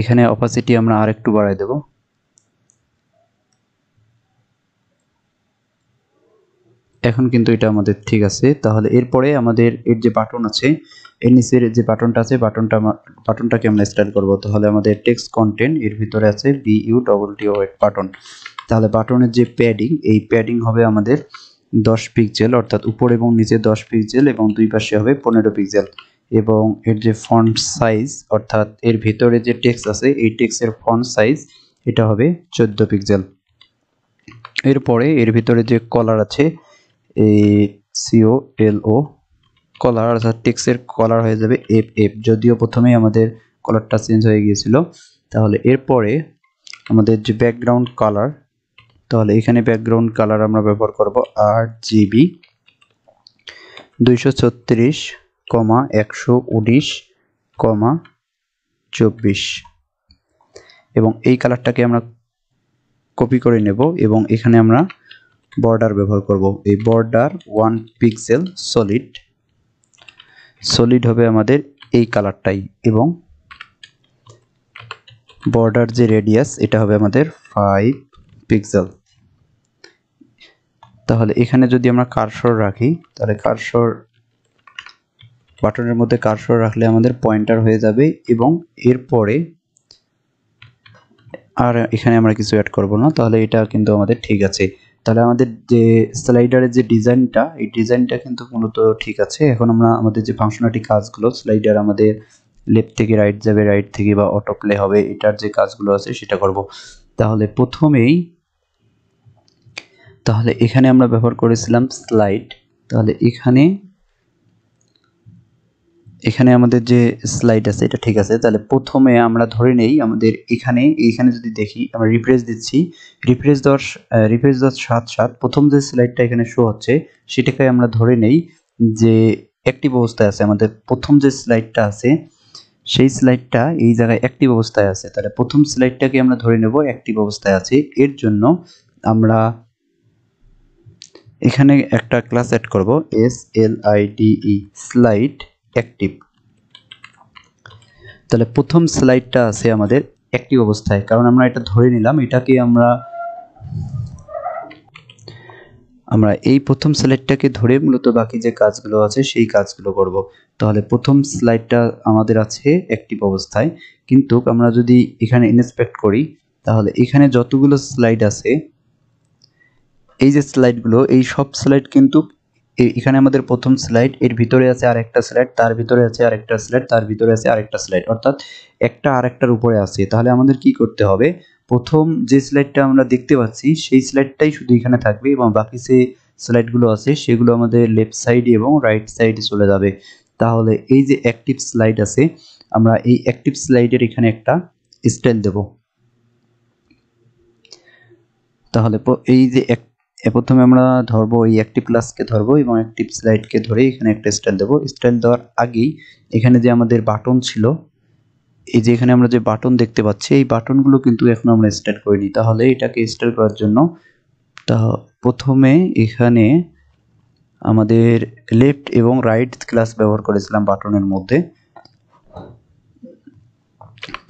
এখানে অপাসিটি আমরা আর একটু বাড়াই দেব এখন কিন্তু এটা আমাদের ঠিক আছে তাহলে এরপরে আমাদের এর যে বাটন আছে এর নিচের যে বাটনটা আছে বাটনটা বাটনটাকে আমরা স্টাইল করব তাহলে আমাদের টেক্সট কন্টেন্ট এর ভিতরে আছে B U double T wait button তাহলে বাটনের যে প্যাডিং এই প্যাডিং হবে আমাদের দশ পিক্সেল অর্থাৎ উপর এবং নিচে দশ পিক্সেল এবং দুই পাশে হবে পনেরো পিক্সেল এবং এর যে ফন্ট সাইজ অর্থাৎ এর ভিতরে যে টেক্সট আছে এই টেক্সটের ফন্ট সাইজ এটা হবে চোদ্দ পিক্সেল এরপরে এর ভিতরে যে কলার আছে এই সিও এল ও কলার অর্থাৎ টেক্সের কলার হয়ে যাবে এফ এফ যদিও প্রথমেই আমাদের কলারটা চেঞ্জ হয়ে গিয়েছিল তাহলে এরপরে আমাদের যে ব্যাকগ্রাউন্ড কালার তাহলে এখানে ব্যাকগ্রাউন্ড কালার আমরা ব্যবহার করব আর জিবি দুইশো ছত্রিশ কমা একশো উনিশ কমা চব্বিশ এবং এই কালারটাকে আমরা কপি করে নেব এবং এখানে আমরা বর্ডার ব্যবহার করব এই border one pixel solid solid হবে আমাদের এই কালারটাই এবং বর্ডার যে রেডিয়াস এটা হবে আমাদের ফাইভ পিক্সেল তাহলে এখানে যদি আমরা কারসর রাখি তাহলে কারসর বাটনের মধ্যে কারসর রাখলে আমাদের পয়েন্টার হয়ে যাবে এবং এরপরে আর এখানে আমরা কিছু অ্যাড করব না তাহলে এটা কিন্তু আমাদের ঠিক আছে তাহলে আমাদের যে স্লাইডারের যে ডিজাইনটা এই ডিজাইনটা কিন্তু মূলত ঠিক আছে এখন আমরা আমাদের যে ফাংশনালিটি কাজগুলো স্লাইডার আমাদের লেফট থেকে রাইট যাবে রাইট থেকে বা অটো প্লে হবে এটার যে কাজগুলো আছে সেটা করব তাহলে প্রথমেই তাহলে এখানে আমরা ব্যবহার করেছিলাম স্লাইড তাহলে এখানে এখানে আমাদের যে স্লাইড আছে এটা ঠিক আছে তাহলে প্রথমে আমরা ধরে নেই আমাদের এখানে এখানে যদি দেখি আমরা রিফ্রেশ দিচ্ছি রিফ্রেশ দশ রিফ্রেশ দশ সাত সাত প্রথম যে স্লাইডটা এখানে শো হচ্ছে সেটাকে আমরা ধরে নেই যে অ্যাক্টিভ অবস্থায় আছে আমাদের প্রথম যে স্লাইডটা আছে সেই স্লাইডটা এই জায়গায় অ্যাক্টিভ অবস্থায় আছে তাহলে প্রথম স্লাইডটাকে আমরা ধরে নেব অ্যাক্টিভ অবস্থায় আছে এর জন্য আমরা এখানে একটা ক্লাস অ্যাড করব S L I D E slide active তাহলে প্রথম স্লাইডটা আছে আমাদের অ্যাক্টিভ অবস্থায় কারণ আমরা এটা ধরে নিলাম এটাকে আমরা আমরা এই প্রথম স্লাইডটাকে ধরে মূলত বাকি যে কাজগুলো আছে সেই কাজগুলো করব তাহলে প্রথম স্লাইডটা আমাদের আছে অ্যাক্টিভ অবস্থায় কিন্তু আমরা যদি এখানে ইন্সপেক্ট করি তাহলে এখানে যতগুলো স্লাইড আছে এই যে স্লাইডগুলো এই সব স্লাইড কিন্তু এখানে আমাদের প্রথম স্লাইড এর ভিতরে আছে আর একটা স্লাইড তার ভিতরে আছে আর একটা স্লাইড তার ভিতরে আছে আরেকটা স্লাইড অর্থাৎ একটা আর একটার উপরে আছে তাহলে আমাদের কি করতে হবে প্রথম যে স্লাইডটা আমরা দেখতে পাচ্ছি সেই স্লাইডটাই শুধু এখানে থাকবে এবং বাকি যে স্লাইডগুলো আছে সেগুলো আমাদের লেফট সাইড এবং রাইট সাইডে চলে যাবে তাহলে এই যে অ্যাক্টিভ স্লাইড আছে আমরা এই অ্যাক্টিভ স্লাইডের এখানে একটা স্টাইল দেব তাহলে এই যে এ প্রথমে আমরা ধরবো এই অ্যাক্টিভ ক্লাসকে ধরবো এবং অ্যাক্টিভ স্লাইডকে ধরে এখানে একটা স্টাইল দেবো স্টাইল দেওয়ার আগেই এখানে যে আমাদের বাটন ছিল এই যে এখানে আমরা যে বাটন দেখতে পাচ্ছি এই বাটনগুলো কিন্তু এখন আমরা স্টাইল করিনি তাহলে এটাকে স্টাইল করার জন্য তা প্রথমে এখানে আমাদের লেফট এবং রাইট ক্লাস ব্যবহার করেছিলাম বাটনের মধ্যে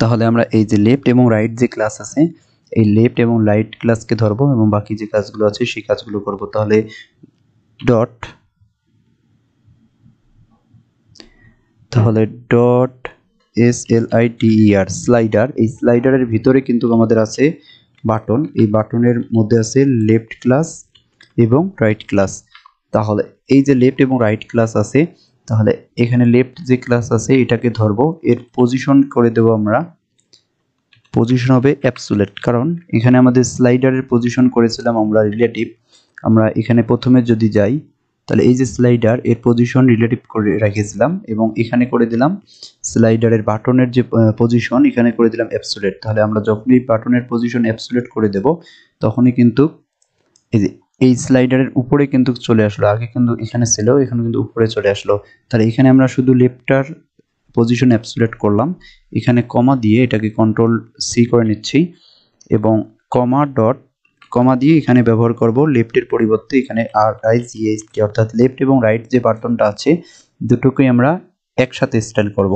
তাহলে আমরা এই যে লেফট এবং রাইট যে ক্লাস আছে এই লেফট এবং লাইট ক্লাসকে ধরবো এবং বাকি যে কাজগুলো আছে সেই কাজগুলো করব তাহলে ডট তাহলে dot S L I T E R slider এই স্লাইডারের ভিতরে কিন্তু আমাদের আছে বাটন এই বাটনের মধ্যে আছে লেফট ক্লাস এবং রাইট ক্লাস তাহলে এই যে লেফট এবং রাইট ক্লাস আছে তাহলে এখানে লেফট যে ক্লাস আছে এটাকে ধরবো এর পজিশন করে দেবো আমরা পজিশন হবে অ্যাপসুলেট কারণ এখানে আমাদের স্লাইডারের পজিশন করেছিলাম আমরা রিলেটিভ আমরা এখানে প্রথমে যদি যাই তাহলে এই যে স্লাইডার এর পজিশন রিলেটিভ করে রেখেছিলাম এবং এখানে করে দিলাম স্লাইডারের বাটনের যে পজিশন এখানে করে দিলাম অ্যাপসুলেট তাহলে আমরা যখনই বাটনের পজিশন অ্যাপসুলেট করে দেব তখনই কিন্তু এই যে এই স্লাইডারের উপরে কিন্তু চলে আসলো আগে কিন্তু এখানে ছিল এখানে কিন্তু উপরে চলে আসলো তাহলে এখানে আমরা শুধু লেফটার পজিশন অ্যাপসুলেট করলাম এখানে কমা দিয়ে এটাকে কন্ট্রোল সি করে নিচ্ছি এবং কমা ডট কমা দিয়ে এখানে ব্যবহার করব লেফটের পরিবর্তে এখানে আর আই জি এইচ টি অর্থাৎ লেফট এবং রাইট যে বাটনটা আছে দুটোকেই আমরা একসাথে স্টাইল করব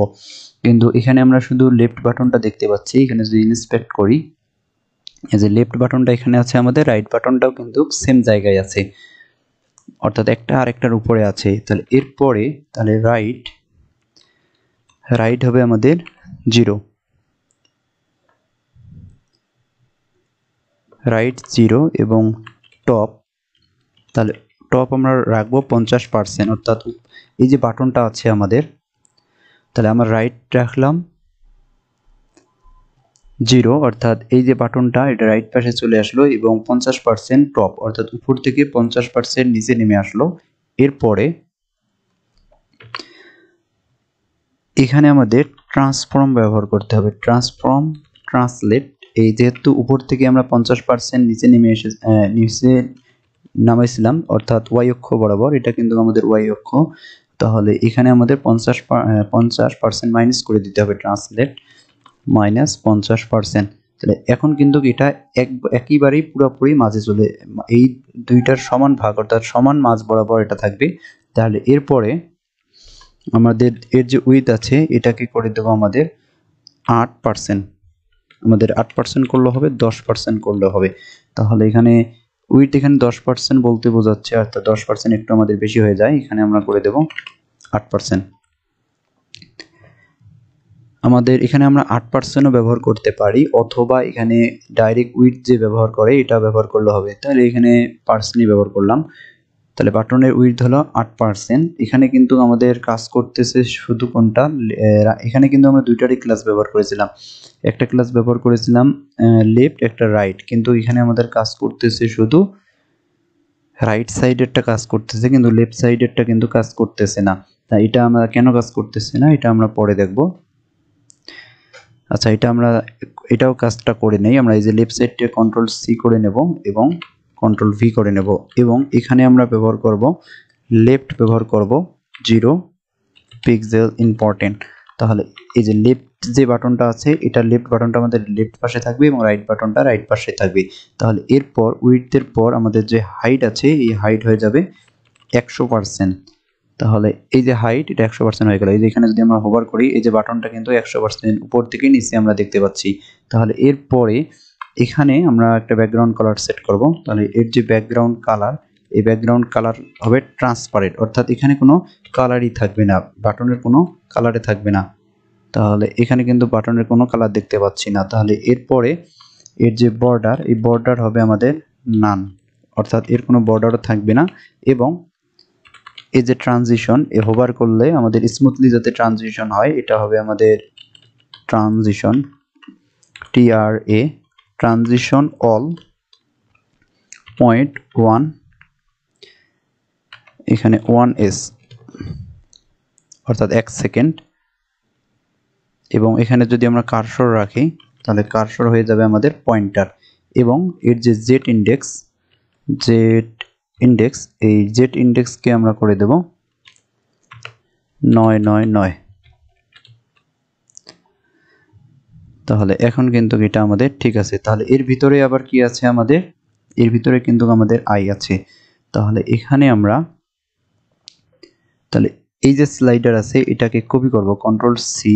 কিন্তু এখানে আমরা শুধু লেফট বাটনটা দেখতে পাচ্ছি এখানে যদি ইন্সপেক্ট করি যে লেফট বাটনটা এখানে আছে আমাদের রাইট বাটনটাও কিন্তু সেম জায়গায় আছে অর্থাৎ একটা আরেকটার উপরে আছে তাহলে এরপরে তাহলে রাইট রাইট হবে আমাদের জিরো রাইট জিরো এবং টপ তাহলে টপ আমরা রাখবো পঞ্চাশ পার্সেন্ট অর্থাৎ এই যে বাটনটা আছে আমাদের তাহলে আমরা রাইট রাখলাম জিরো অর্থাৎ এই যে বাটনটা এটা রাইট পাশে চলে আসলো এবং পঞ্চাশ পার্সেন্ট টপ অর্থাৎ উপর থেকে পঞ্চাশ পার্সেন্ট নিচে নেমে আসলো এরপরে এখানে আমাদের ট্রান্সফর্ম ব্যবহার করতে হবে ট্রান্সফর্ম ট্রান্সলেট এই যেহেতু উপর থেকে আমরা পঞ্চাশ পার্সেন্ট নিচে নেমে এসে নিচে নামাইছিলাম অর্থাৎ ওয়াই অক্ষ বরাবর এটা কিন্তু আমাদের ওয়াই অক্ষ তাহলে এখানে আমাদের পঞ্চাশ পঞ্চাশ পার্সেন্ট মাইনাস করে দিতে হবে ট্রান্সলেট মাইনাস পঞ্চাশ পার্সেন্ট তাহলে এখন কিন্তু এটা এক একইবারেই পুরোপুরি মাঝে চলে এই দুইটার সমান ভাগ অর্থাৎ সমান মাঝ বরাবর এটা থাকবে তাহলে এরপরে আমাদের এর যে উইথ আছে এটাকে করে দেবো আমাদের আট পার্সেন্ট আমাদের আট পার্সেন্ট করলে হবে দশ পার্সেন্ট করলে হবে তাহলে এখানে উইথ এখানে দশ পার্সেন্ট বলতে বোঝাচ্ছে অর্থাৎ দশ পার্সেন্ট একটু আমাদের বেশি হয়ে যায় এখানে আমরা করে দেব আট পার্সেন্ট আমাদের এখানে আমরা আট পার্সেন্টও ব্যবহার করতে পারি অথবা এখানে ডাইরেক্ট উইথ যে ব্যবহার করে এটা ব্যবহার করলে হবে তাহলে এখানে পার্সেন্টই ব্যবহার করলাম তাহলে বাটনের উইথ হলো আট পার্সেন্ট এখানে কিন্তু আমাদের কাজ করতেছে শুধু কোনটা এখানে কিন্তু আমরা দুইটারই ক্লাস ব্যবহার করেছিলাম একটা ক্লাস ব্যবহার করেছিলাম লেফট একটা রাইট কিন্তু এখানে আমাদের কাজ করতেছে শুধু রাইট সাইডেরটা কাজ করতেছে কিন্তু লেফট সাইডেরটা কিন্তু কাজ করতেছে না তা এটা আমরা কেন কাজ করতেছে না এটা আমরা পরে দেখব আচ্ছা এটা আমরা এটাও কাজটা করে নেই আমরা এই যে লেফট সাইডটা কন্ট্রোল সি করে নেব এবং কন্ট্রোল ভি করে নেব এবং এখানে আমরা ব্যবহার করব লেফট ব্যবহার করব জিরো পিক্সেল ইম্পর্টেন্ট তাহলে এই যে লেফট যে বাটনটা আছে এটা লেফট বাটনটা আমাদের লেফট পাশে থাকবে এবং রাইট বাটনটা রাইট পাশে থাকবে তাহলে এরপর উইথের পর আমাদের যে হাইট আছে এই হাইট হয়ে যাবে একশো পারসেন্ট তাহলে এই যে হাইট এটা একশো পার্সেন্ট হয়ে গেল এই যে এখানে যদি আমরা হোভার করি এই যে বাটনটা কিন্তু একশো পার্সেন্ট উপর থেকে নিচে আমরা দেখতে পাচ্ছি তাহলে এরপরে এখানে আমরা একটা ব্যাকগ্রাউন্ড কালার সেট করব তাহলে এর যে ব্যাকগ্রাউন্ড কালার এই ব্যাকগ্রাউন্ড কালার হবে ট্রান্সপারেন্ট অর্থাৎ এখানে কোনো কালারই থাকবে না বাটনের কোনো কালারে থাকবে না তাহলে এখানে কিন্তু বাটনের কোনো কালার দেখতে পাচ্ছি না তাহলে এরপরে এর যে বর্ডার এই বর্ডার হবে আমাদের নান অর্থাৎ এর কোনো বর্ডারও থাকবে না এবং এই যে ট্রানজিশন এ হোভার করলে আমাদের স্মুথলি যাতে ট্রানজিশন হয় এটা হবে আমাদের transition T R A transition all point one এখানে ওয়ান এস অর্থাৎ এক সেকেন্ড এবং এখানে যদি আমরা কারশর রাখি তাহলে কারসর হয়ে যাবে আমাদের পয়েন্টার এবং এর যে জেট ইন্ডেক্স জেট ইন্ডেক্স এই জেট ইন্ডেক্সকে আমরা করে দেব নয় নয় নয় তাহলে এখন কিন্তু এটা আমাদের ঠিক আছে তাহলে এর ভিতরে আবার কি আছে আমাদের এর ভিতরে কিন্তু আমাদের আই আছে তাহলে এখানে আমরা তাহলে এই যে স্লাইডার আছে এটাকে কপি করব কন্ট্রোল সি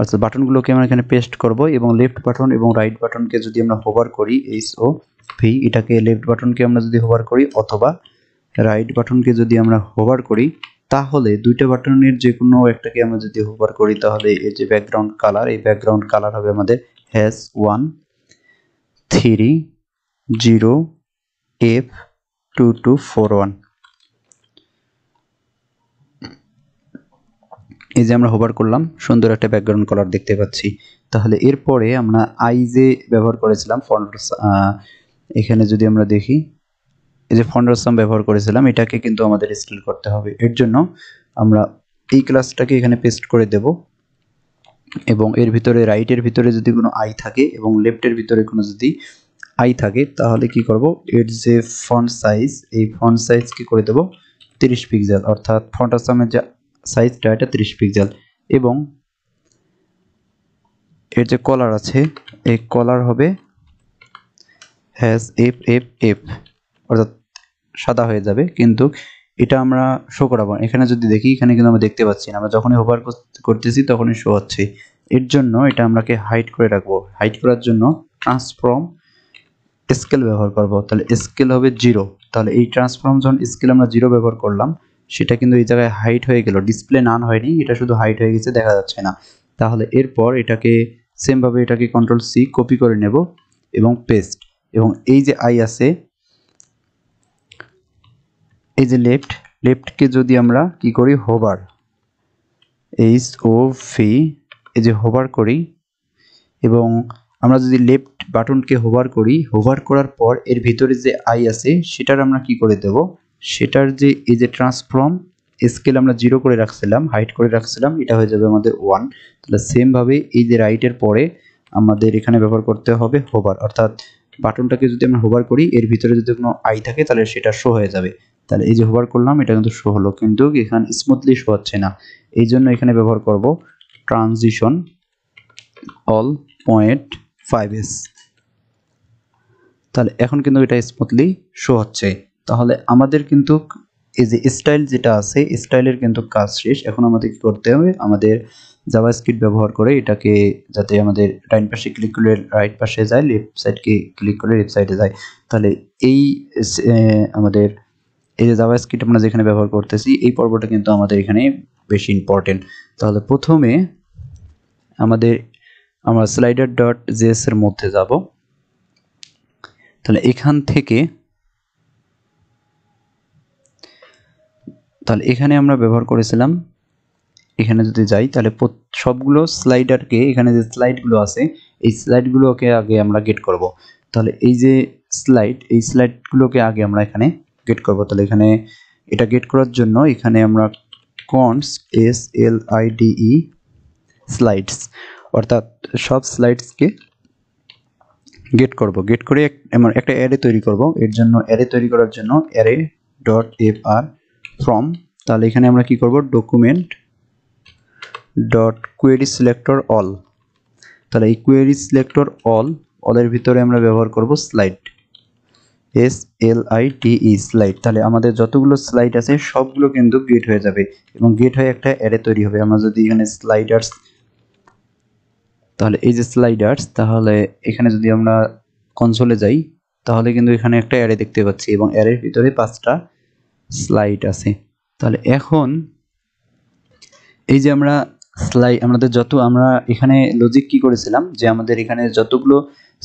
অর্থাৎ বাটনগুলোকে আমরা এখানে পেস্ট করব এবং লেফট বাটন এবং রাইট বাটনকে যদি আমরা হোভার করি এইচ ও ভি এটাকে লেফট বাটনকে আমরা যদি হোভার করি অথবা রাইট বাটনকে যদি আমরা হোভার করি তাহলে দুইটা বাটনের যে কোনো একটাকে আমরা যদি হোভার করি তাহলে এই যে ব্যাকগ্রাউন্ড কালার এই ব্যাকগ্রাউন্ড কালার হবে আমাদের hash one three zero F two two four one এই যে আমরা হোভার করলাম সুন্দর একটা ব্যাকগ্রাউন্ড কালার দেখতে পাচ্ছি তাহলে এরপরে আমরা আই যে ব্যবহার করেছিলাম ফন্ট এখানে যদি আমরা দেখি এই যে ফন্ডারসাম ব্যবহার করেছিলাম এটাকে কিন্তু আমাদের স্কিল করতে হবে এর জন্য আমরা এই ক্লাসটাকে এখানে পেস্ট করে দেব এবং এর ভিতরে রাইটের ভিতরে যদি কোনো আই থাকে এবং লেফটের ভিতরে কোনো যদি আই থাকে তাহলে কি করব এর যে ফন্ট সাইজ এই ফন্ট কি করে দেব তিরিশ পিক্সেল অর্থাৎ ফন্টাসামের যে সাইজটা এটা তিরিশ পিক্সেল এবং এর যে কলার আছে এই কলার হবে হ্যাস এফ এফ এফ অর্থাৎ সাদা হয়ে যাবে কিন্তু এটা আমরা শো করাবো এখানে যদি দেখি এখানে কিন্তু আমরা দেখতে পাচ্ছি না আমরা যখনই হোভার করতেছি তখনই শো হচ্ছে এর জন্য এটা আমরাকে হাইট করে রাখবো হাইট করার জন্য ট্রান্সফর্ম স্কেল ব্যবহার করবো তাহলে স্কেল হবে জিরো তাহলে এই ট্রান্সফর্ম যখন স্কেল আমরা জিরো ব্যবহার করলাম সেটা কিন্তু এই জায়গায় হাইট হয়ে গেল ডিসপ্লে নান হয়নি এটা শুধু হাইট হয়ে গেছে দেখা যাচ্ছে না তাহলে এরপর এটাকে সেমভাবে এটাকে কন্ট্রোল সি কপি করে নেব এবং পেস্ট এবং এই যে আই আছে এই যে লেফট লেফটকে যদি আমরা কি করি হোবার এইচ ও ফি এই যে হোবার করি এবং আমরা যদি লেফট বাটনকে হোভার করি হোভার করার পর এর ভিতরে যে আই আছে সেটার আমরা কি করে দেব সেটার যে এই যে ট্রান্সফর্ম স্কেল আমরা জিরো করে রাখছিলাম হাইট করে রাখছিলাম এটা হয়ে যাবে আমাদের ওয়ান তাহলে সেমভাবে এই যে রাইটের পরে আমাদের এখানে ব্যবহার করতে হবে হোভার অর্থাৎ বাটনটাকে যদি আমরা হোভার করি এর ভিতরে যদি কোনো আই থাকে তাহলে সেটা শো হয়ে যাবে তাহলে এই যে হোভার করলাম এটা কিন্তু শো হলো কিন্তু এখানে স্মুথলি শো হচ্ছে না এই জন্য এখানে ব্যবহার করব transition all point five S তাহলে এখন কিন্তু এটা স্মুথলি শো হচ্ছে তাহলে আমাদের কিন্তু এই যে স্টাইল যেটা আছে স্টাইলের কিন্তু কাজ শেষ এখন আমাদের কি করতে হবে আমাদের স্ক্রিপ্ট ব্যবহার করে এটাকে যাতে আমাদের রাইট পাশে ক্লিক করে রাইট পাশে যায় লেফট সাইডকে ক্লিক করে লেফট সাইডে যায় তাহলে এই আমাদের এই যে জাভা স্ক্রিপ্ট আমরা যেখানে ব্যবহার করতেছি এই পর্বটা কিন্তু আমাদের এখানে বেশি ইম্পর্টেন্ট তাহলে প্রথমে আমাদের আমরা স্লাইডার ডট জেএস এর মধ্যে যাব তাহলে এখান থেকে তাহলে এখানে আমরা ব্যবহার করেছিলাম এখানে যদি যাই তাহলে সবগুলো স্লাইডারকে এখানে যে স্লাইডগুলো আছে এই স্লাইডগুলোকে আগে আমরা গেট করব তাহলে এই যে স্লাইড এই স্লাইডগুলোকে আগে আমরা এখানে গেট করব তাহলে এখানে এটা গেট করার জন্য এখানে আমরা const S L I D E slides অর্থাৎ সব স্লাইডসকে গেট করব গেট করে একটা অ্যারে তৈরি করব এর জন্য অ্যারে তৈরি করার জন্য array dot F R from তাহলে এখানে আমরা কি করব document dot query selector all তাহলে এই কোয়েরি সিলেক্টর অল অলের ভিতরে আমরা ব্যবহার করব slide S L I T E slide তাহলে আমাদের যতগুলো স্লাইড আছে সবগুলো কিন্তু গেট হয়ে যাবে এবং গেট হয়ে একটা অ্যারে তৈরি হবে আমরা যদি এখানে স্লাইডার্স তাহলে এই যে স্লাইডার্স তাহলে এখানে যদি আমরা কনসোলে যাই তাহলে কিন্তু এখানে একটা অ্যারে দেখতে পাচ্ছি এবং অ্যারের ভিতরে পাঁচটা স্লাইড আছে তাহলে এখন এই যে আমরা স্লাই আমাদের যত আমরা এখানে লজিক কি করেছিলাম যে আমাদের এখানে যতগুলো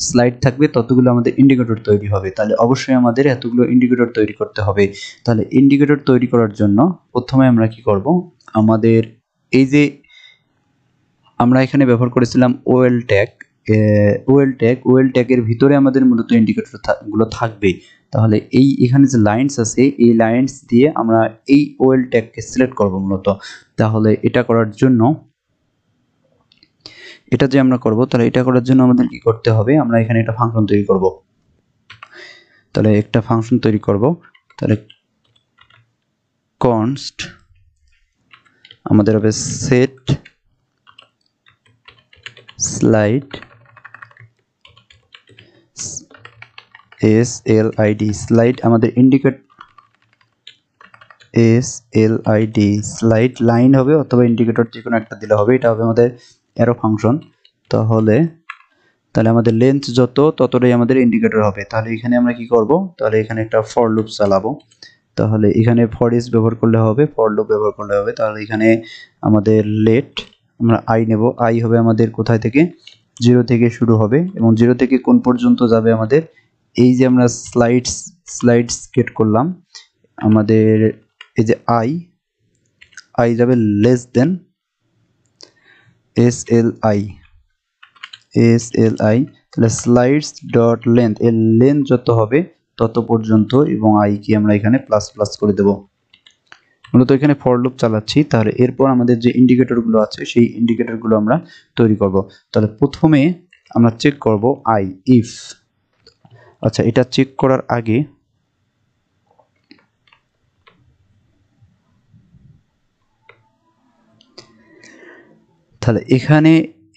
স্লাইড থাকবে ততগুলো আমাদের ইন্ডিকেটর তৈরি হবে তাহলে অবশ্যই আমাদের এতগুলো ইন্ডিকেটর তৈরি করতে হবে তাহলে ইন্ডিকেটর তৈরি করার জন্য প্রথমে আমরা কি করব আমাদের এই যে আমরা এখানে ব্যবহার করেছিলাম OL tag OL tag OL ট্যাগের ভিতরে আমাদের মূলত ইন্ডিকেটরগুলো থাকবে তাহলে এই এখানে যে লাইন্স আছে এই লাইন্স দিয়ে আমরা এই ওয়েল ট্যাগকে সিলেক্ট করব মূলত তাহলে এটা করার জন্য এটা যে আমরা করব তাহলে এটা করার জন্য আমাদের কি করতে হবে আমরা এখানে একটা ফাংশন তৈরি করব তাহলে একটা ফাংশন তৈরি করব তাহলে কনস্ট আমাদের হবে set slide S L I D slide আমাদের indicate S L I D slide line হবে অথবা ইন্ডিকেটর যে কোনো একটা দিলে হবে এটা হবে আমাদের অ্যারো ফাংশন তাহলে তাহলে আমাদের লেন্থ যত ততটাই আমাদের ইন্ডিকেটর হবে তাহলে এখানে আমরা কি করব তাহলে এখানে একটা ফর লুপ চালাবো তাহলে এখানে ফর ইস ব্যবহার করলে হবে ফর লুপ ব্যবহার করলে হবে তাহলে এখানে আমাদের লেট আমরা আই নেব আই হবে আমাদের কোথায় থেকে জিরো থেকে শুরু হবে এবং জিরো থেকে কোন পর্যন্ত যাবে আমাদের এই যে আমরা স্লাইডস স্লাইডস ক্রিয়েট করলাম আমাদের এই যে আই আই যাবে less than S L I S L I তাহলে স্লাইডস ডট লেন্থ এর লেন্থ যত হবে তত পর্যন্ত এবং আই কি আমরা এখানে প্লাস প্লাস করে দেব মূলত এখানে ফর চালাচ্ছি তাহলে এরপর আমাদের যে ইন্ডিকেটরগুলো আছে সেই ইন্ডিকেটরগুলো আমরা তৈরি করব তাহলে প্রথমে আমরা চেক করব আই ইফ আচ্ছা এটা চেক করার আগে তাহলে এখানে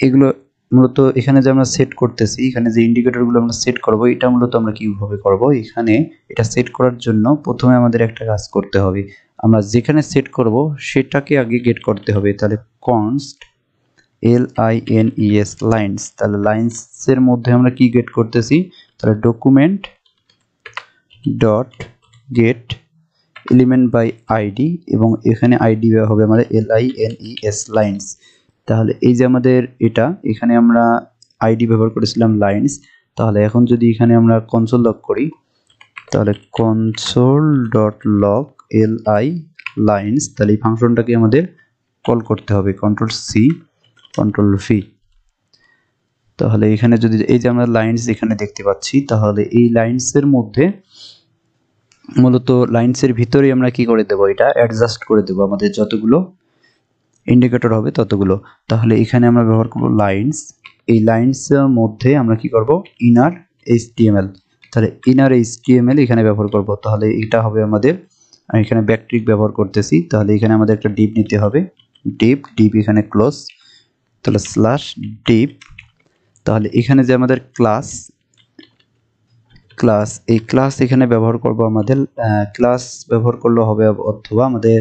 এগুলো মূলত এখানে যে আমরা সেট করতেছি এখানে যে ইন্ডিকেটরগুলো আমরা সেট করব এটা মূলত আমরা কিভাবে করব এখানে এটা সেট করার জন্য প্রথমে আমাদের একটা কাজ করতে হবে আমরা যেখানে সেট করব সেটাকে আগে গেট করতে হবে তাহলে const L I N E S lines তাহলে লাইন্সের মধ্যে আমরা কি গেট করতেছি তাহলে document dot get element by ID এবং এখানে আইডি হবে আমাদের L I N E S lines তাহলে এই যে আমাদের এটা এখানে আমরা আইডি ব্যবহার করেছিলাম লাইন্স তাহলে এখন যদি এখানে আমরা কনসোল লক করি তাহলে console dot log L I lines তাহলে এই ফাংশনটাকে আমাদের কল করতে হবে কন্ট্রোল সি কন্ট্রোল ভি তাহলে এখানে যদি এই যে আমরা লাইন্স এখানে দেখতে পাচ্ছি তাহলে এই লাইন্সের মধ্যে মূলত লাইন্সের ভিতরে আমরা কি করে দেবো এটা অ্যাডজাস্ট করে দেবো আমাদের যতগুলো ইন্ডিকেটর হবে ততগুলো তাহলে এখানে আমরা ব্যবহার করব লাইন্স এই লাইন্সের মধ্যে আমরা কি করব ইনার এইচটিএমএল তাহলে ইনার এইচটিএমএল এখানে ব্যবহার করব তাহলে এটা হবে আমাদের এখানে ব্যাকট্রিক ব্যবহার করতেছি তাহলে এখানে আমাদের একটা ডিপ নিতে হবে ডিপ ডিপ এখানে ক্লোজ তাহলে স্ল্যাশ ডিপ তাহলে এখানে যে আমাদের ক্লাস ক্লাস এই ক্লাস এখানে ব্যবহার করব আমাদের ক্লাস ব্যবহার করলে হবে অথবা আমাদের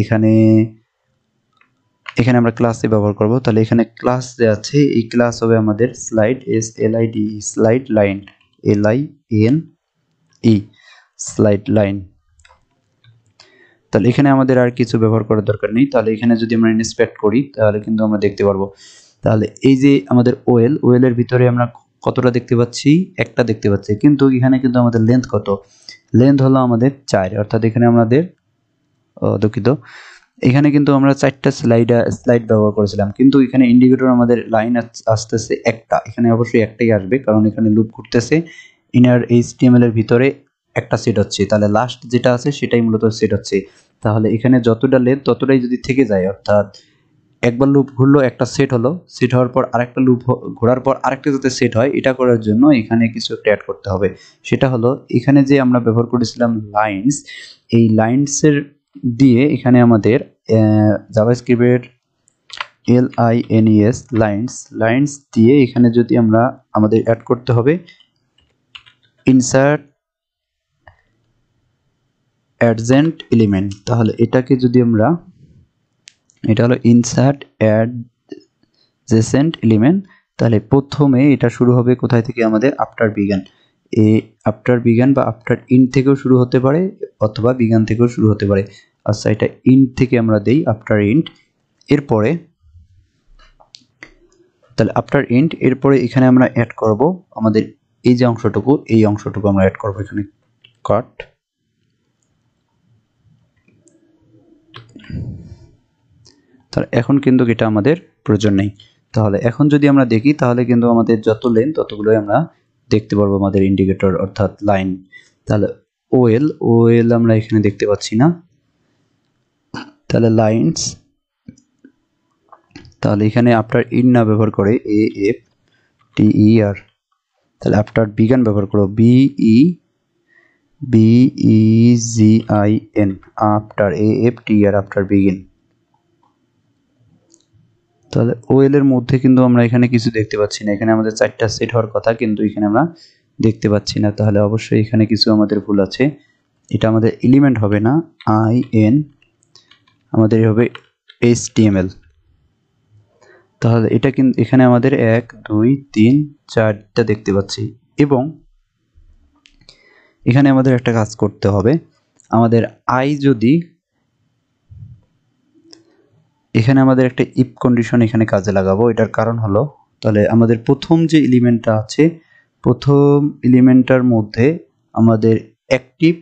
এখানে এখানে আমরা ক্লাসে ব্যবহার করব তাহলে এখানে ক্লাস যে আছে এই ক্লাস হবে আমাদের slide S L I D slide line L I N E slide line তাহলে এখানে আমাদের আর কিছু ব্যবহার করার দরকার নেই তাহলে এখানে যদি আমরা ইন্সপেক্ট করি তাহলে কিন্তু আমরা দেখতে পারবো তাহলে এই যে আমাদের ওয়েল ওয়েলের ভিতরে আমরা কতটা দেখতে পাচ্ছি একটা দেখতে পাচ্ছি কিন্তু এখানে কিন্তু আমাদের লেন্থ কত লেন্থ হলো আমাদের চার অর্থাৎ এখানে আমাদের দুঃখিত এখানে কিন্তু আমরা চারটা স্লাইডার স্লাইড ব্যবহার করেছিলাম কিন্তু এখানে ইন্ডিকেটর আমাদের লাইন আসতেছে একটা এখানে অবশ্যই একটাই আসবে কারণ এখানে লুপ ঘুরতেছে ইনার এইচটিএমএল এর ভিতরে একটা সেট হচ্ছে তাহলে লাস্ট যেটা আছে সেটাই মূলত সেট হচ্ছে তাহলে এখানে যতটা লেন ততটাই যদি থেকে যায় অর্থাৎ একবার লুপ ঘুরলো একটা সেট হলো সেট হওয়ার পর আরেকটা লুপ ঘোরার পর আরেকটা যাতে সেট হয় এটা করার জন্য এখানে কিছু একটা অ্যাড করতে হবে সেটা হলো এখানে যে আমরা ব্যবহার করেছিলাম লাইন্স এই লাইন্সের দিয়ে এখানে আমাদের জাভাস্ক্রিপ্টের L I N E S lines lines দিয়ে এখানে যদি আমরা আমাদের অ্যাড করতে হবে ইনসার্ট অ্যাডজেন্ট এলিমেন্ট তাহলে এটাকে যদি আমরা এটা হলো ইনসার্ট অ্যাড জেসেন্ট এলিমেন্ট তাহলে প্রথমে এটা শুরু হবে কোথায় থেকে আমাদের আফটার বিগান এ আফটার বিজ্ঞান বা আফটার ইন থেকেও শুরু হতে পারে অথবা বিজ্ঞান থেকেও শুরু হতে পারে আচ্ছা এটা ইন থেকে আমরা দেই আফটার ইন্ট এরপরে তাহলে আফটার এন্ড এরপরে এখানে আমরা অ্যাড করব আমাদের এই যে অংশটুকু এই অংশটুকু আমরা অ্যাড করব এখানে কাট তাহলে এখন কিন্তু এটা আমাদের প্রয়োজন নেই তাহলে এখন যদি আমরা দেখি তাহলে কিন্তু আমাদের যত লেন ততগুলোই আমরা দেখতে পারবো আমাদের ইন্ডিকেটর অর্থাৎ লাইন তাহলে ওয়েল ওয়েল আমরা এখানে দেখতে পাচ্ছি না তাহলে লাইনস তাহলে এখানে আফটার ইন না ব্যবহার করে এ এফ টি ই আর তাহলে আফটার বিগান ব্যবহার করো B E B G I N after A F T R after begin তাহলে ওএল এর মধ্যে কিন্তু আমরা এখানে কিছু দেখতে পাচ্ছি না এখানে আমাদের চারটা সেট হওয়ার কথা কিন্তু এখানে আমরা দেখতে পাচ্ছি না তাহলে অবশ্যই এখানে কিছু আমাদের ভুল আছে এটা আমাদের এলিমেন্ট হবে না আই এন আমাদের হবে এইচটিএমএল তাহলে এটা কিন্তু এখানে আমাদের এক দুই তিন চারটা দেখতে পাচ্ছি এবং এখানে আমাদের একটা কাজ করতে হবে আমাদের আই যদি এখানে আমাদের একটা ইপ কন্ডিশন এখানে কাজে লাগাবো এটার কারণ হলো তাহলে আমাদের প্রথম যে এলিমেন্টটা আছে প্রথম এলিমেন্টটার মধ্যে আমাদের অ্যাক্টিভ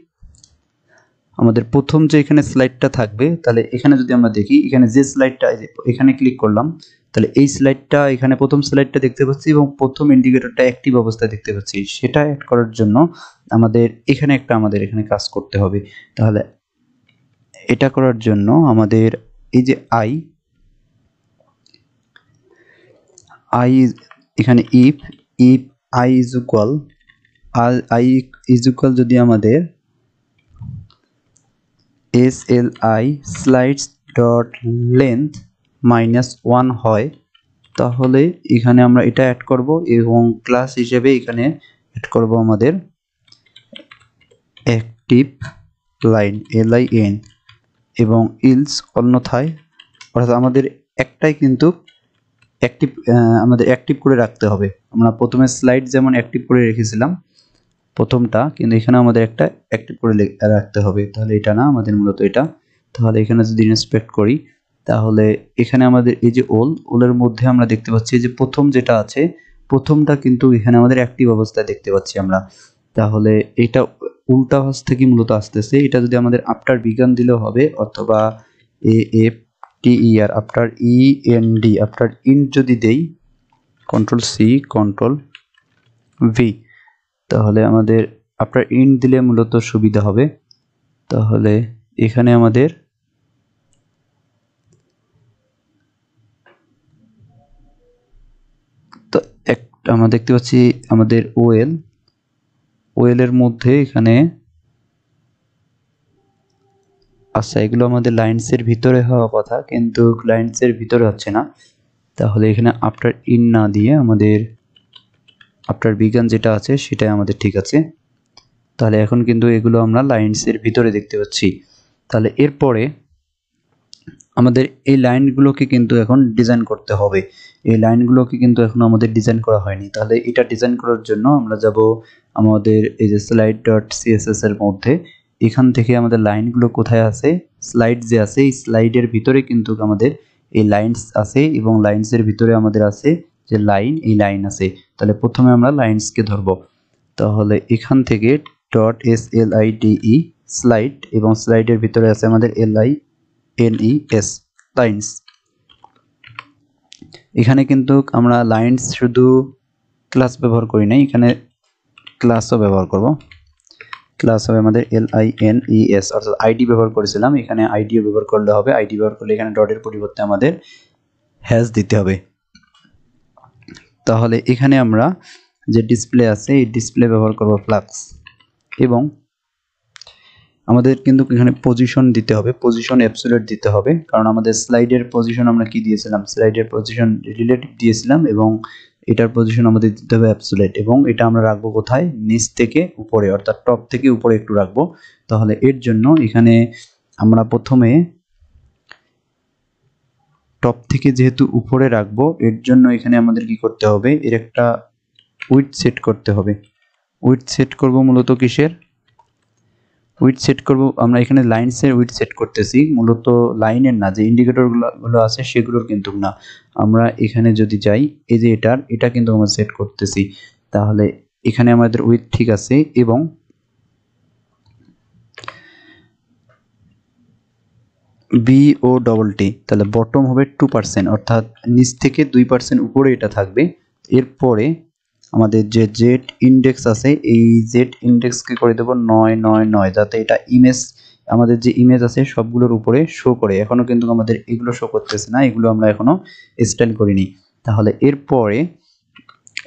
আমাদের প্রথম যে এখানে স্লাইডটা থাকবে তাহলে এখানে যদি আমরা দেখি এখানে যে স্লাইডটা এখানে ক্লিক করলাম তাহলে এই স্লাইডটা এখানে প্রথম স্লাইডটা দেখতে পাচ্ছি এবং প্রথম ইন্ডিকেটরটা অ্যাক্টিভ অবস্থায় দেখতে পাচ্ছি সেটা অ্যাড করার জন্য আমাদের এখানে একটা আমাদের এখানে কাজ করতে হবে তাহলে এটা করার জন্য আমাদের এই যে আই আই এখানে if if I is equal আর আই ইজ ইকুয়াল যদি আমাদের S L I slides dot length minus one হয় তাহলে এখানে আমরা এটা অ্যাড করব এবং ক্লাস হিসেবে এখানে অ্যাড করব আমাদের active line L I N এবং ইলস অন্যথায় অর্থাৎ আমাদের একটাই কিন্তু অ্যাক্টিভ আমাদের অ্যাক্টিভ করে রাখতে হবে আমরা প্রথমে স্লাইড যেমন অ্যাক্টিভ করে রেখেছিলাম প্রথমটা কিন্তু এখানে আমাদের একটা অ্যাক্টিভ করে রাখতে হবে তাহলে এটা না আমাদের মূলত এটা তাহলে এখানে যদি ইন্সপেক্ট করি তাহলে এখানে আমাদের এই যে ওল ওলের মধ্যে আমরা দেখতে পাচ্ছি যে প্রথম যেটা আছে প্রথমটা কিন্তু এখানে আমাদের অ্যাক্টিভ অবস্থায় দেখতে পাচ্ছি আমরা তাহলে এটা উল্টা হজ থেকে মূলত আসতেছে এটা যদি আমাদের আফটার বিজ্ঞান দিলেও হবে অথবা A F T E R after E N D after end যদি দেই কন্ট্রোল সি কন্ট্রোল ভি তাহলে আমাদের আফটার ইন দিলে মূলত সুবিধা হবে তাহলে এখানে আমাদের তো এক আমরা দেখতে পাচ্ছি আমাদের ওএল ওয়েলের মধ্যে এখানে আচ্ছা এগুলো আমাদের লাইন্সের ভিতরে হওয়া কথা কিন্তু লাইন্সের ভিতরে হচ্ছে না তাহলে এখানে আফটার ইন না দিয়ে আমাদের আফটার বিজ্ঞান যেটা আছে সেটাই আমাদের ঠিক আছে তাহলে এখন কিন্তু এগুলো আমরা লাইন্সের ভিতরে দেখতে পাচ্ছি তাহলে এরপরে আমাদের এই লাইনগুলোকে কিন্তু এখন ডিজাইন করতে হবে এই লাইনগুলোকে কিন্তু এখন আমাদের ডিজাইন করা হয়নি তাহলে এটা ডিজাইন করার জন্য আমরা যাব আমাদের এই যে স্লাইড ডট সিএসএস এর মধ্যে এখান থেকে আমাদের লাইনগুলো কোথায় আছে স্লাইড যে আছে এই স্লাইডের ভিতরে কিন্তু আমাদের এই লাইনস আছে এবং লাইনসের ভিতরে আমাদের আছে যে লাইন এই লাইন আছে তাহলে প্রথমে আমরা লাইনসকে ধরব তাহলে এখান থেকে dot S L I D E slide এবং স্লাইডের ভিতরে আছে আমাদের L I E S lines এখানে কিন্তু আমরা লাইন্স শুধু ক্লাস ব্যবহার করি নাই এখানে ক্লাসও ব্যবহার করব ক্লাস হবে আমাদের L I N E S অর্থাৎ আইডি ব্যবহার করেছিলাম এখানে আইডিও ব্যবহার করলে হবে আইডি ব্যবহার করলে এখানে ডটের পরিবর্তে আমাদের হ্যাজ দিতে হবে তাহলে এখানে আমরা যে ডিসপ্লে আছে এই ডিসপ্লে ব্যবহার করব ফ্লাক্স এবং আমাদের কিন্তু এখানে পজিশন দিতে হবে পজিশন অ্যাবসুলেট দিতে হবে কারণ আমাদের স্লাইডের পজিশন আমরা কি দিয়েছিলাম স্লাইডের পজিশন রিলেটিভ দিয়েছিলাম এবং এটার পজিশন আমাদের দিতে হবে অ্যাবসুলেট এবং এটা আমরা রাখবো কোথায় নিচ থেকে উপরে অর্থাৎ টপ থেকে উপরে একটু রাখবো তাহলে এর জন্য এখানে আমরা প্রথমে টপ থেকে যেহেতু উপরে রাখবো এর জন্য এখানে আমাদের কি করতে হবে এর একটা উইথ সেট করতে হবে উইথ সেট করব মূলত কিসের উইথ সেট করব আমরা এখানে লাইনসের উইথ সেট করতেছি মূলত লাইনের না যে ইন্ডিকেটরগুলো আছে সেগুলোর কিন্তু না আমরা এখানে যদি যাই এই যে এটার এটা কিন্তু আমরা সেট করতেছি তাহলে এখানে আমাদের উইথ ঠিক আছে এবং বিও ডবল টি তাহলে বটম হবে টু পার্সেন্ট অর্থাৎ নিচ থেকে দুই পার্সেন্ট উপরে এটা থাকবে এরপরে আমাদের যে জেড ইন্ডেক্স আছে এই জেড ইন্ডেক্সকে করে দেবো নয় নয় নয় যাতে এটা ইমেজ আমাদের যে ইমেজ আছে সবগুলোর উপরে শো করে এখনও কিন্তু আমাদের এগুলো শো করতেছে না এগুলো আমরা এখনও স্টাইল করিনি তাহলে এরপরে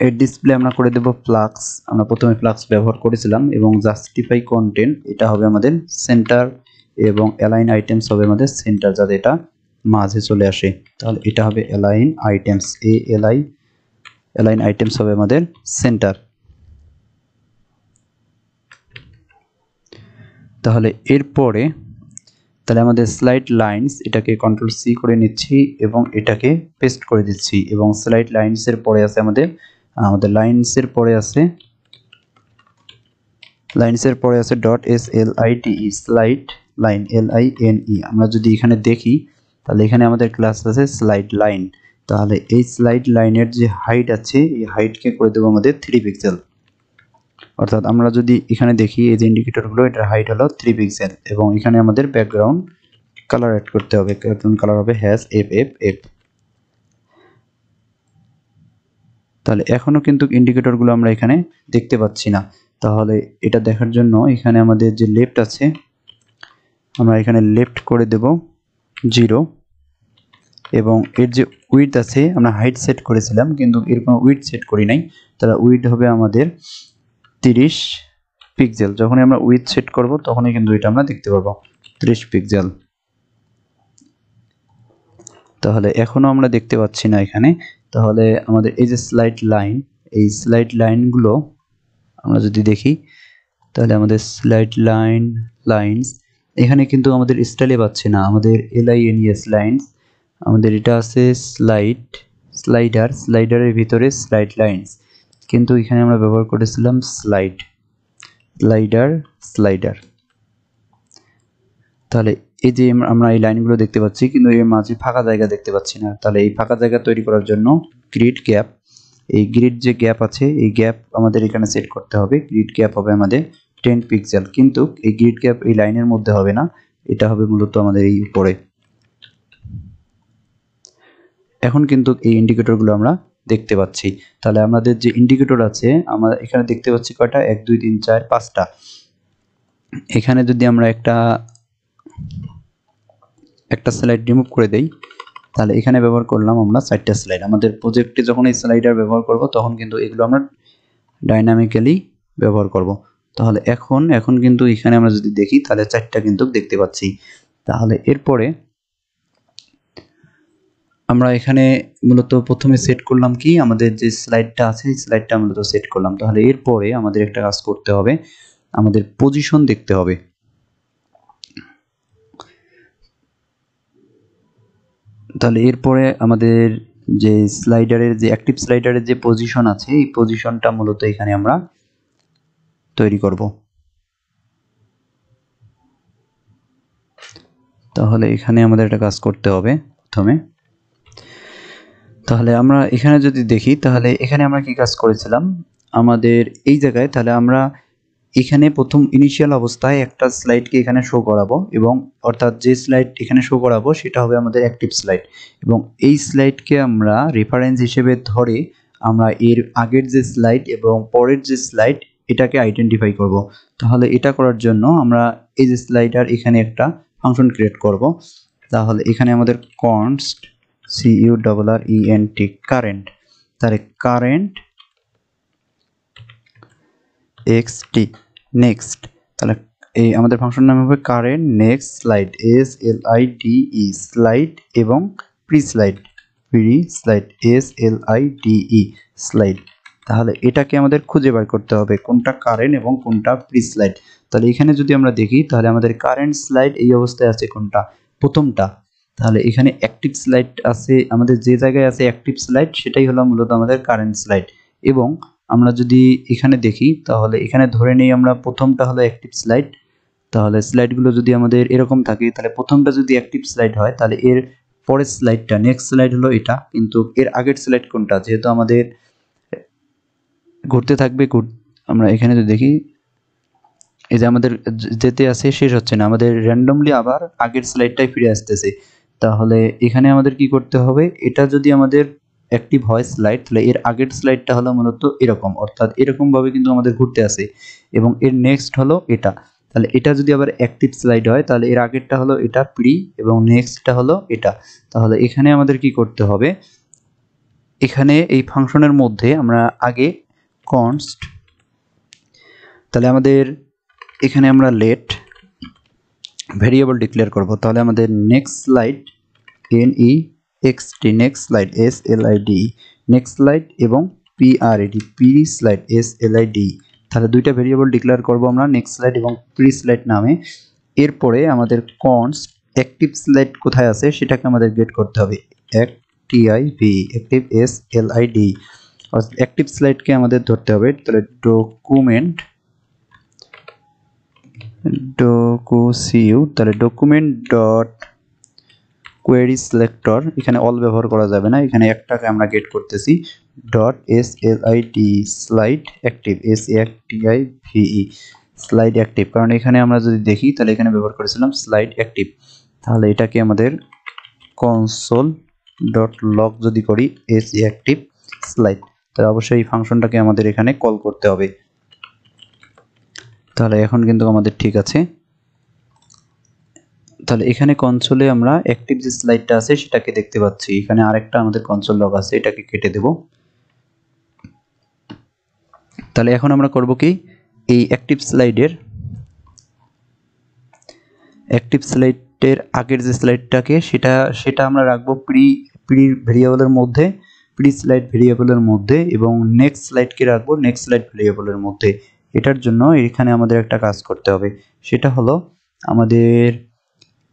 এর ডিসপ্লে আমরা করে দেব ফ্লাক্স আমরা প্রথমে ফ্লাক্স ব্যবহার করেছিলাম এবং জাস্টিফাই কন্টেন্ট এটা হবে আমাদের সেন্টার এবং অ্যালাইন আইটেমস হবে আমাদের সেন্টার যাতে এটা মাঝে চলে আসে তাহলে এটা হবে align items A L I I align items হবে আমাদের সেন্টার তাহলে এরপরে তাহলে আমাদের স্লাইড লাইনস এটাকে কন্ট্রোল সি করে নিচ্ছি এবং এটাকে পেস্ট করে দিচ্ছি এবং স্লাইড লাইনসের পরে আছে আমাদের আমাদের লাইনসের পরে আছে লাইনসের পরে আছে dot S L I E slide line L I N E আমরা যদি এখানে দেখি তাহলে এখানে আমাদের ক্লাস আছে স্লাইড লাইন তাহলে এই স্লাইড লাইনের যে হাইট আছে এই হাইটকে করে দেবো আমাদের থ্রি পিক্সেল অর্থাৎ আমরা যদি এখানে দেখি এই যে ইন্ডিকেটরগুলো এটার হাইট হলো থ্রি পিক্সেল এবং এখানে আমাদের ব্যাকগ্রাউন্ড কালার অ্যাড করতে হবে ব্যাকগ্রাউন্ড কালার হবে হ্যাশ এফ এফ এফ তাহলে এখনও কিন্তু ইন্ডিকেটরগুলো আমরা এখানে দেখতে পাচ্ছি না তাহলে এটা দেখার জন্য এখানে আমাদের যে লেফট আছে আমরা এখানে লেফট করে দেব জিরো এবং এর যে উইথ আছে আমরা হাইট সেট করেছিলাম কিন্তু এর কোনো উইথ সেট করি নাই তাহলে উইথ হবে আমাদের তিরিশ পিক্সেল যখনই আমরা উইথ সেট করব তখনই কিন্তু এটা আমরা দেখতে পারবো তিরিশ পিক্সেল তাহলে এখনও আমরা দেখতে পাচ্ছি না এখানে তাহলে আমাদের এই যে স্লাইড লাইন এই স্লাইড লাইনগুলো আমরা যদি দেখি তাহলে আমাদের স্লাইড লাইন লাইনস এখানে কিন্তু আমাদের স্টাইলে পাচ্ছে না আমাদের এল আই এন লাইনস আমাদের এটা আছে স্লাইড স্লাইডার স্লাইডারের ভিতরে স্লাইড লাইনস কিন্তু এখানে আমরা ব্যবহার করেছিলাম স্লাইড স্লাইডার স্লাইডার তাহলে এই যে আমরা এই লাইনগুলো দেখতে পাচ্ছি কিন্তু এর মাঝে ফাঁকা জায়গা দেখতে পাচ্ছি না তাহলে এই ফাঁকা জায়গা তৈরি করার জন্য গ্রিড গ্যাপ এই গ্রিড যে গ্যাপ আছে এই গ্যাপ আমাদের এখানে সেট করতে হবে গ্রিড গ্যাপ হবে আমাদের টেন পিক্সেল কিন্তু এই গ্রিড গ্যাপ এই লাইনের মধ্যে হবে না এটা হবে মূলত আমাদের এই উপরে এখন কিন্তু এই ইন্ডিকেটরগুলো আমরা দেখতে পাচ্ছি তাহলে আমাদের যে ইন্ডিকেটর আছে আমরা এখানে দেখতে পাচ্ছি কয়টা এক দুই তিন চার পাঁচটা এখানে যদি আমরা একটা একটা স্লাইড রিমুভ করে দেই তাহলে এখানে ব্যবহার করলাম আমরা চারটা স্লাইড আমাদের প্রজেক্টে যখন এই স্লাইডার ব্যবহার করব তখন কিন্তু এগুলো আমরা ডাইনামিক্যালি ব্যবহার করব তাহলে এখন এখন কিন্তু এখানে আমরা যদি দেখি তাহলে চারটা কিন্তু দেখতে পাচ্ছি তাহলে এরপরে আমরা এখানে মূলত প্রথমে সেট করলাম কি আমাদের যে স্লাইডটা আছে এই স্লাইডটা মূলত সেট করলাম তাহলে এরপরে আমাদের একটা কাজ করতে হবে আমাদের পজিশন দেখতে হবে তাহলে এরপরে আমাদের যে স্লাইডারের যে অ্যাক্টিভ স্লাইডারের যে পজিশন আছে এই পজিশনটা মূলত এখানে আমরা তৈরি করব তাহলে এখানে আমাদের একটা কাজ করতে হবে প্রথমে তাহলে আমরা এখানে যদি দেখি তাহলে এখানে আমরা কি কাজ করেছিলাম আমাদের এই জায়গায় তাহলে আমরা এখানে প্রথম ইনিশিয়াল অবস্থায় একটা স্লাইডকে এখানে শো করাবো এবং অর্থাৎ যে স্লাইড এখানে শো করাবো সেটা হবে আমাদের অ্যাক্টিভ স্লাইড এবং এই স্লাইডকে আমরা রেফারেন্স হিসেবে ধরে আমরা এর আগের যে স্লাইড এবং পরের যে স্লাইড এটাকে আইডেন্টিফাই করব তাহলে এটা করার জন্য আমরা এই যে স্লাইডার এখানে একটা ফাংশন ক্রিয়েট করব তাহলে এখানে আমাদের const C U double R E N T current তাহলে কারেন্ট এক্স টি নেক্সট তাহলে এই আমাদের ফাংশন নাম হবে current next slide S L I D E slide এবং pre slide pre slide S L I D E slide তাহলে এটাকে আমাদের খুঁজে বার করতে হবে কোনটা কারেন্ট এবং কোনটা প্রি স্লাইড তাহলে এখানে যদি আমরা দেখি তাহলে আমাদের কারেন্ট স্লাইড এই অবস্থায় আছে কোনটা প্রথমটা তাহলে এখানে অ্যাক্টিভ স্লাইড আছে আমাদের যে জায়গায় আছে অ্যাক্টিভ স্লাইড সেটাই হলো মূলত আমাদের কারেন্ট স্লাইড এবং আমরা যদি এখানে দেখি তাহলে এখানে ধরে নেই আমরা প্রথমটা হলো অ্যাক্টিভ স্লাইড তাহলে স্লাইডগুলো যদি আমাদের এরকম থাকে তাহলে প্রথমটা যদি অ্যাক্টিভ স্লাইড হয় তাহলে এর পরের স্লাইডটা নেক্সট স্লাইড হলো এটা কিন্তু এর আগের স্লাইড কোনটা যেহেতু আমাদের ঘুরতে থাকবে আমরা এখানে যদি দেখি এই যে আমাদের যেতে আছে শেষ হচ্ছে না আমাদের র্যান্ডমলি আবার আগের স্লাইডটাই ফিরে আসতেছে তাহলে এখানে আমাদের কি করতে হবে এটা যদি আমাদের অ্যাক্টিভ হয় স্লাইড তাহলে এর আগের স্লাইডটা হলো মূলত এরকম অর্থাৎ এরকমভাবে কিন্তু আমাদের ঘুরতে আসে এবং এর নেক্সট হলো এটা তাহলে এটা যদি আবার অ্যাক্টিভ স্লাইড হয় তাহলে এর আগেরটা হলো এটা প্রি এবং নেক্সটটা হলো এটা তাহলে এখানে আমাদের কি করতে হবে এখানে এই ফাংশনের মধ্যে আমরা আগে কনস্ট তাহলে আমাদের এখানে আমরা লেট ভেরিয়েবল ডিক্লেয়ার করব তাহলে আমাদের next slide N E X T next slide S L I D next slide এবং P R ED P slide S L I D তাহলে দুইটা ভেরিয়েবল ডিক্লেয়ার করব আমরা নেক্সট স্লাইড এবং প্রি স্লাইড নামে এরপরে আমাদের কনস অ্যাক্টিভ স্লাইড কোথায় আছে সেটাকে আমাদের গেট করতে হবে এক T I V active S L I D active স্লাইডকে আমাদের ধরতে হবে তাহলে ডকুমেন্ট ডকুসিউ তাহলে ডকুমেন্ট ডট কোয়েরি সিলেক্টর এখানে অল ব্যবহার করা যাবে না এখানে একটাকে আমরা গেট করতেছি dot S L I T slide active S T I V E slide active কারণ এখানে আমরা যদি দেখি তাহলে এখানে ব্যবহার করেছিলাম স্লাইড অ্যাক্টিভ তাহলে এটাকে আমাদের কনসোল ডট লক যদি করি এস অ্যাক্টিভ স্লাইড তাহলে অবশ্যই এই ফাংশনটাকে আমাদের এখানে কল করতে হবে তাহলে এখন কিন্তু আমাদের ঠিক আছে তাহলে এখানে কনসোলে আমরা অ্যাক্টিভ যে স্লাইডটা আছে সেটাকে দেখতে পাচ্ছি এখানে আরেকটা আমাদের কনসোল লগ আছে এটাকে কেটে দেব তাহলে এখন আমরা করব কি এই অ্যাক্টিভ স্লাইডের অ্যাক্টিভ স্লাইডের আগের যে স্লাইডটাকে সেটা সেটা আমরা রাখবো প্রি প্রি ভেরিয়েবলের মধ্যে প্রি স্লাইড ভেরিয়েবলের মধ্যে এবং নেক্সট স্লাইডকে রাখবো নেক্সট স্লাইড ভেরিয়েবলের মধ্যে এটার জন্য এখানে আমাদের একটা কাজ করতে হবে সেটা হলো আমাদের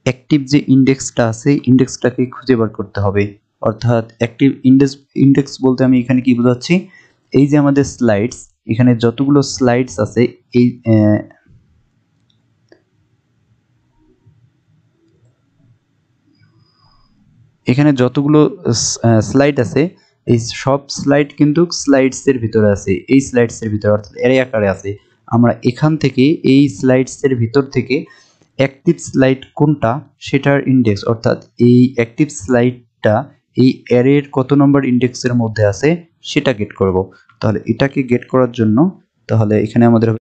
অ্যাক্টিভ যে ইন্ডেক্সটা আছে ইন্ডেক্সটাকে খুঁজে বার করতে হবে অর্থাৎ অ্যাক্টিভ ইন্ডেক্স ইন্ডেক্স বলতে আমি এখানে কি বোঝাচ্ছি এই যে আমাদের স্লাইডস এখানে যতগুলো স্লাইডস আছে এই এখানে যতগুলো স্লাইড আছে এই সব স্লাইড কিন্তু স্লাইডসের ভিতরে আছে এই স্লাইডসের ভিতরে অর্থাৎ এর আকারে আছে আমরা এখান থেকে এই স্লাইডসের ভিতর থেকে অ্যাক্টিভ স্লাইড কোনটা সেটার ইন্ডেক্স অর্থাৎ এই অ্যাক্টিভ স্লাইডটা এই অ্যারের কত নম্বর ইন্ডেক্সের মধ্যে আছে সেটা গেট করব তাহলে এটাকে গেট করার জন্য তাহলে এখানে আমাদের